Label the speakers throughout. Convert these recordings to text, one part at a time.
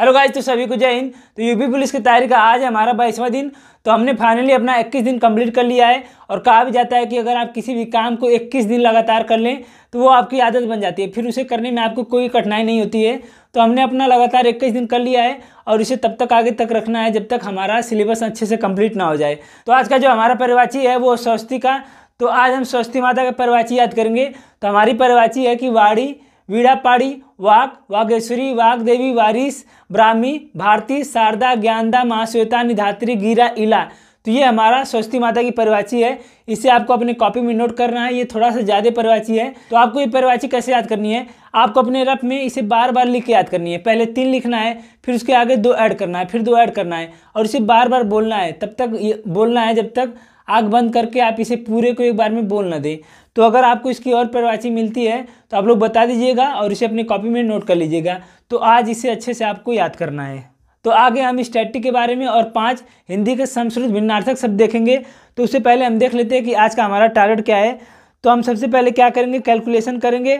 Speaker 1: hello guys तो सभी को जय हिंद तो यूपी पुलिस की तैयारी का आज है हमारा बाईसवां दिन तो हमने फाइनली अपना 21 दिन कंप्लीट कर लिया है और कहा भी जाता है कि अगर आप किसी भी काम को 21 दिन लगातार कर लें तो वो आपकी आदत बन जाती है फिर उसे करने में आपको कोई कठिनाई नहीं होती है तो हमने अपना लगातार इक्कीस दिन कर लिया है और इसे तब तक आगे तक रखना है जब तक हमारा सिलेबस अच्छे से कम्प्लीट ना हो जाए तो आज का जो हमारा परिवाची है वो स्वस्थी का तो आज हम स्वस्थी माता का परिवाची याद करेंगे तो हमारी परिवाची है कि वाड़ी वीड़ापाड़ी वाघ वागेश्वरी वाघदेवी वारिस ब्राह्मी भारती शारदा ज्ञानदा महाश्वेता निधात्री गिरा इला तो ये हमारा स्वस्ती माता की परिवाची है इसे आपको अपने कॉपी में नोट करना है ये थोड़ा सा ज़्यादा परिवाची है तो आपको ये परिवाची कैसे याद करनी है आपको अपने रफ में इसे बार बार लिख के याद करनी है पहले तीन लिखना है फिर उसके आगे दो ऐड करना है फिर दो ऐड करना है और इसे बार बार बोलना है तब तक ये बोलना है जब तक आग बंद करके आप इसे पूरे को एक बार में बोल ना दें तो अगर आपको इसकी और प्रवाची मिलती है तो आप लोग बता दीजिएगा और इसे अपनी कॉपी में नोट कर लीजिएगा तो आज इसे अच्छे से आपको याद करना है तो आगे हम स्टैटिक के बारे में और पांच हिंदी के संस्कृत भिन्नार्थक शब्द देखेंगे तो उससे पहले हम देख लेते हैं कि आज का हमारा टारगेट क्या है तो हम सबसे पहले क्या करेंगे कैलकुलेशन करेंगे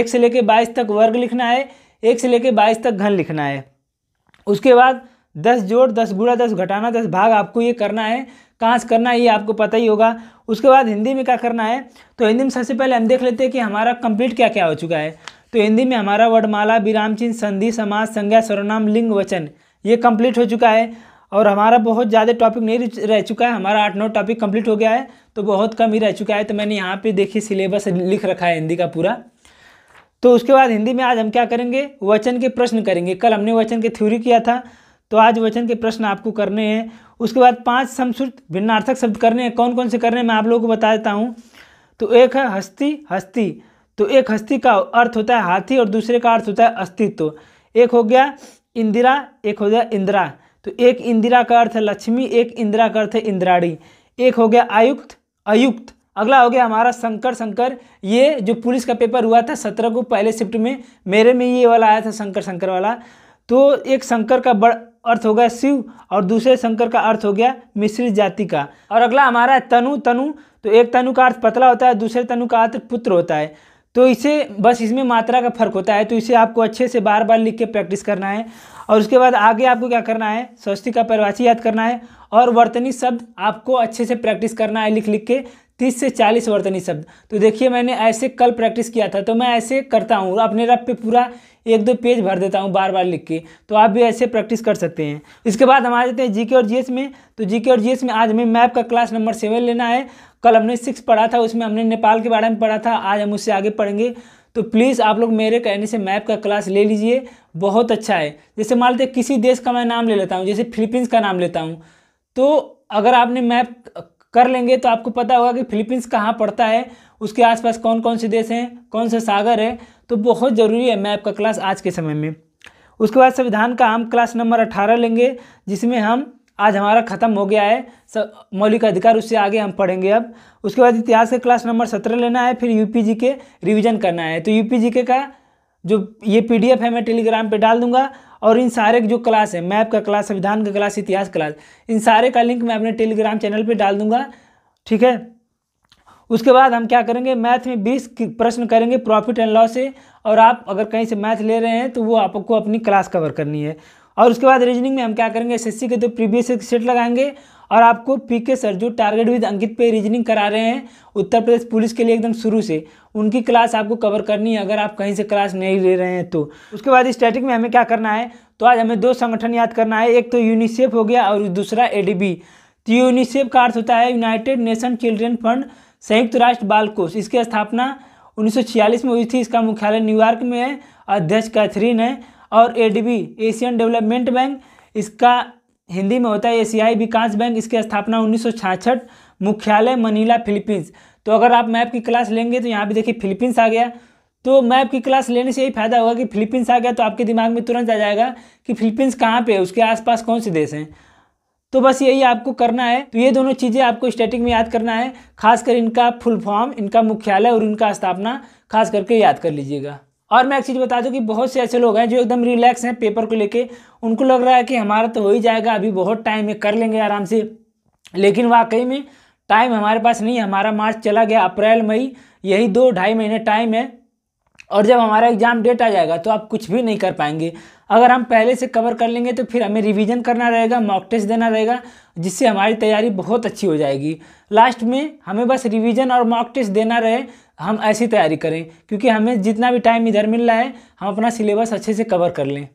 Speaker 1: एक से लेकर बाईस तक वर्ग लिखना है एक से लेकर बाईस तक घन लिखना है उसके बाद दस जोड़ दस गुड़ा दस घटाना दस भाग आपको ये करना है कहाँ से करना है ये आपको पता ही होगा उसके बाद हिंदी में क्या करना है तो हिंदी में सबसे पहले हम देख लेते हैं कि हमारा कंप्लीट क्या क्या हो चुका है तो हिंदी में हमारा वर्डमाला विराम चिन्ह संधि समाज संज्ञा सर्वनाम लिंग वचन ये कंप्लीट हो चुका है और हमारा बहुत ज़्यादा टॉपिक नहीं रह चुका है हमारा आठ नौ टॉपिक कम्प्लीट हो गया है तो बहुत कम ही रह चुका है तो मैंने यहाँ पर देखिए सिलेबस लिख रखा है हिंदी का पूरा तो उसके बाद हिंदी में आज हम क्या करेंगे वचन के प्रश्न करेंगे कल हमने वचन के थ्योरी किया था तो आज वचन के प्रश्न आपको करने हैं उसके बाद पांच समश्रुत भिन्नार्थक शब्द करने हैं कौन कौन से करने हैं मैं आप लोगों को बता देता हूँ तो एक है हस्ती हस्ती तो एक हस्ती का अर्थ होता है हाथी और दूसरे का अर्थ होता है अस्तित्व एक हो गया इंदिरा एक हो गया इंदिरा तो एक इंदिरा का अर्थ है लक्ष्मी एक इंदिरा का अर्थ है इंदिराड़ी एक हो गया आयुक्त अयुक्त अगला हो गया हमारा शंकर शंकर ये जो पुलिस का पेपर हुआ था सत्रह को पहले शिफ्ट में मेरे में ये वाला आया था शंकर शंकर वाला तो एक शंकर का बड़ अर्थ हो गया शिव और दूसरे शंकर का अर्थ हो गया मिश्रित जाति का और अगला हमारा है तनु तनु तो एक तनु का अर्थ पतला होता है दूसरे तनु का अर्थ पुत्र होता है तो इसे बस इसमें मात्रा का फर्क होता है तो इसे आपको अच्छे से बार बार लिख के प्रैक्टिस करना है और उसके बाद आगे आपको क्या करना है स्वस्ति का परिभाषी याद करना है और वर्तनी शब्द आपको अच्छे से प्रैक्टिस करना है लिख लिख के तीस से चालीस वर्तनी शब्द तो देखिए मैंने ऐसे कल प्रैक्टिस किया था तो मैं ऐसे करता हूँ अपने रफ पे पूरा एक दो पेज भर देता हूँ बार बार लिख के तो आप भी ऐसे प्रैक्टिस कर सकते हैं इसके बाद हम आ जाते हैं जीके और जीएस में तो जीके और जीएस में आज हमें मैप का क्लास नंबर सेवन लेना है कल हमने सिक्स पढ़ा था उसमें हमने नेपाल के बारे में पढ़ा था आज हम उससे आगे पढ़ेंगे तो प्लीज़ आप लोग मेरे कहने से मैप का क्लास ले लीजिए बहुत अच्छा है जैसे मान लेते किसी देश का मैं नाम ले लेता हूँ जैसे फिलीपींस का नाम लेता हूँ तो अगर आपने मैप कर लेंगे तो आपको पता होगा कि फिलीपींस कहाँ पड़ता है उसके आसपास कौन कौन से देश हैं कौन सा सागर है तो बहुत ज़रूरी है मैप का क्लास आज के समय में उसके बाद संविधान का हम क्लास नंबर अट्ठारह लेंगे जिसमें हम आज हमारा ख़त्म हो गया है सब मौलिक अधिकार उससे आगे हम पढ़ेंगे अब उसके बाद इतिहास का क्लास नंबर सत्रह लेना है फिर यू के रिविज़न करना है तो यू के का जो ये पी है मैं टेलीग्राम पर डाल दूंगा और इन सारे जो क्लास है मैप का क्लास संविधान का क्लास इतिहास क्लास इन सारे का लिंक मैं अपने टेलीग्राम चैनल पर डाल दूंगा ठीक है उसके बाद हम क्या करेंगे मैथ में बीस प्रश्न करेंगे प्रॉफिट एंड लॉस से और आप अगर कहीं से मैथ ले रहे हैं तो वो आपको अपनी क्लास कवर करनी है और उसके बाद रीजनिंग में हम क्या करेंगे एसएससी के तो प्रीवियस सेट लगाएंगे और आपको पी के सर जो टारगेट विद अंकित पे रीजनिंग करा रहे हैं उत्तर प्रदेश पुलिस के लिए एकदम शुरू से उनकी क्लास आपको कवर करनी है अगर आप कहीं से क्लास नहीं ले रहे हैं तो उसके बाद स्टैटिक में हमें क्या करना है तो आज हमें दो संगठन याद करना है एक तो यूनिसेफ हो गया और दूसरा बी तो यूनिसेफ का अर्थ होता है यूनाइटेड नेशन चिल्ड्रेन फंड संयुक्त राष्ट्र बाल कोष इसकी स्थापना 1946 में हुई थी इसका मुख्यालय न्यूयॉर्क में है अध्यक्ष कैथरीन है और एडीबी एशियन डेवलपमेंट बैंक इसका हिंदी में होता है एशियाई विकास बैंक इसकी स्थापना उन्नीस मुख्यालय मनीला फिलीपींस तो अगर आप मैप की क्लास लेंगे तो यहाँ पर देखिए फिलीपींस आ गया तो मैप की क्लास लेने से यही फायदा होगा कि फिलीपींस आ गया तो आपके दिमाग में तुरंत आ जाएगा कि फिलीपींस कहाँ पे है उसके आसपास कौन से देश हैं तो बस यही आपको करना है तो ये दोनों चीज़ें आपको स्टैटिक में याद करना है खासकर इनका फुल फॉर्म इनका मुख्यालय और इनका स्थापना खास करके याद कर लीजिएगा और मैं एक चीज़ बता दूं कि बहुत से ऐसे लोग हैं जो एकदम रिलैक्स हैं पेपर को लेके उनको लग रहा है कि हमारा तो हो ही जाएगा अभी बहुत टाइम है कर लेंगे आराम से लेकिन वाकई में टाइम हमारे पास नहीं है हमारा मार्च चला गया अप्रैल मई यही दो ढाई महीने टाइम है और जब हमारा एग्ज़ाम डेट आ जाएगा तो आप कुछ भी नहीं कर पाएंगे अगर हम पहले से कवर कर लेंगे तो फिर हमें रिवीजन करना रहेगा मॉक टेस्ट देना रहेगा जिससे हमारी तैयारी बहुत अच्छी हो जाएगी लास्ट में हमें बस रिवीजन और मॉक टेस्ट देना रहे हम ऐसी तैयारी करें क्योंकि हमें जितना भी टाइम इधर मिल रहा है हम अपना सिलेबस अच्छे से कवर कर लें